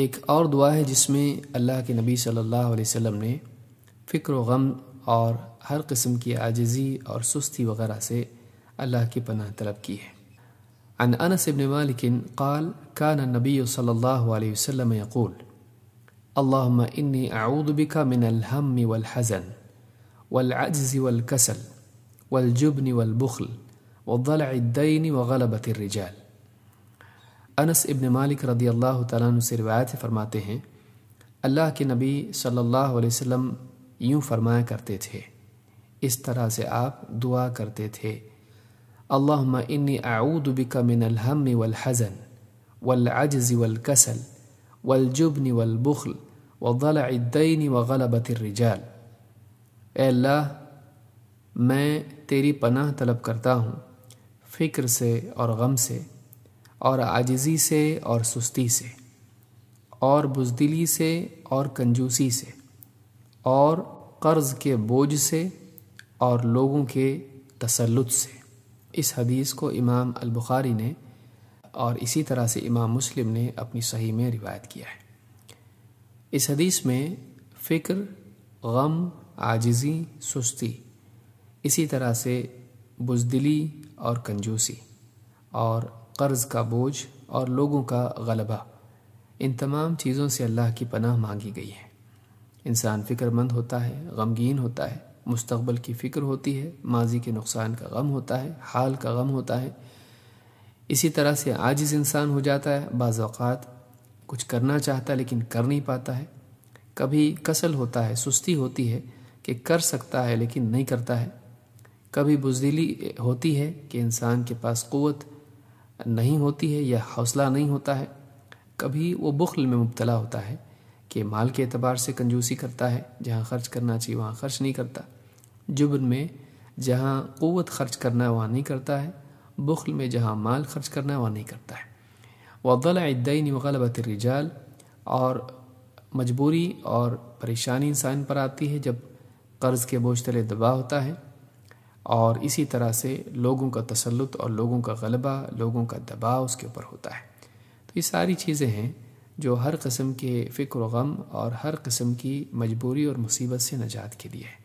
ایک اور دعا ہے جس میں اللہ کے نبی صلی اللہ علیہ وسلم نے فکر و غم اور ہر قسم کی عاجزی اور سستی وغیرہ سے اللہ کی پناہ طلب کی ہے عن انس ابن مالک قال کان نبی صلی اللہ علیہ وسلم یقول عقول انی اعوذ اودبی من الہم والحزن والعجز والکسل والجبن والبخل وضلع الدین وغلبت الرجال انس ابن مالک رضی اللہ تعالیٰ عنہ سے روایت فرماتے ہیں اللہ کے نبی صلی اللہ علیہ وسلم یوں فرمایا کرتے تھے اس طرح سے آپ دعا کرتے تھے انی اعوذ بک من الحم و والعجز والکسل والجبن والبخل وضلع الدین و الرجال اے اللہ میں تیری پناہ طلب کرتا ہوں فکر سے اور غم سے اور عاجزی سے اور سستی سے اور بزدلی سے اور کنجوسی سے اور قرض کے بوجھ سے اور لوگوں کے تسلط سے اس حدیث کو امام البخاری نے اور اسی طرح سے امام مسلم نے اپنی صحیح میں روایت کیا ہے اس حدیث میں فکر غم عاجزی سستی اسی طرح سے بزدلی اور کنجوسی اور قرض کا بوجھ اور لوگوں کا غلبہ ان تمام چیزوں سے اللہ کی پناہ مانگی گئی ہے انسان فکر مند ہوتا ہے غمگین ہوتا ہے مستقبل کی فکر ہوتی ہے ماضی کے نقصان کا غم ہوتا ہے حال کا غم ہوتا ہے اسی طرح سے عاجز انسان ہو جاتا ہے بعض اوقات کچھ کرنا چاہتا ہے لیکن کر نہیں پاتا ہے کبھی کسل ہوتا ہے سستی ہوتی ہے کہ کر سکتا ہے لیکن نہیں کرتا ہے کبھی بزدلی ہوتی ہے کہ انسان کے پاس قوت نہیں ہوتی ہے یا حوصلہ نہیں ہوتا ہے کبھی وہ بخل میں مبتلا ہوتا ہے کہ مال کے اعتبار سے کنجوسی کرتا ہے جہاں خرچ کرنا چاہیے وہاں خرچ نہیں کرتا جبن میں جہاں قوت خرچ کرنا ہے وہاں نہیں کرتا ہے بخل میں جہاں مال خرچ کرنا ہے وہاں نہیں کرتا ہے وہ وغلبۃ الرجال اور مجبوری اور پریشانی انسان پر آتی ہے جب قرض کے بوجھ تلے دبا ہوتا ہے اور اسی طرح سے لوگوں کا تسلط اور لوگوں کا غلبہ لوگوں کا دباؤ اس کے اوپر ہوتا ہے تو یہ ساری چیزیں ہیں جو ہر قسم کے فکر و غم اور ہر قسم کی مجبوری اور مصیبت سے نجات کے لیے ہے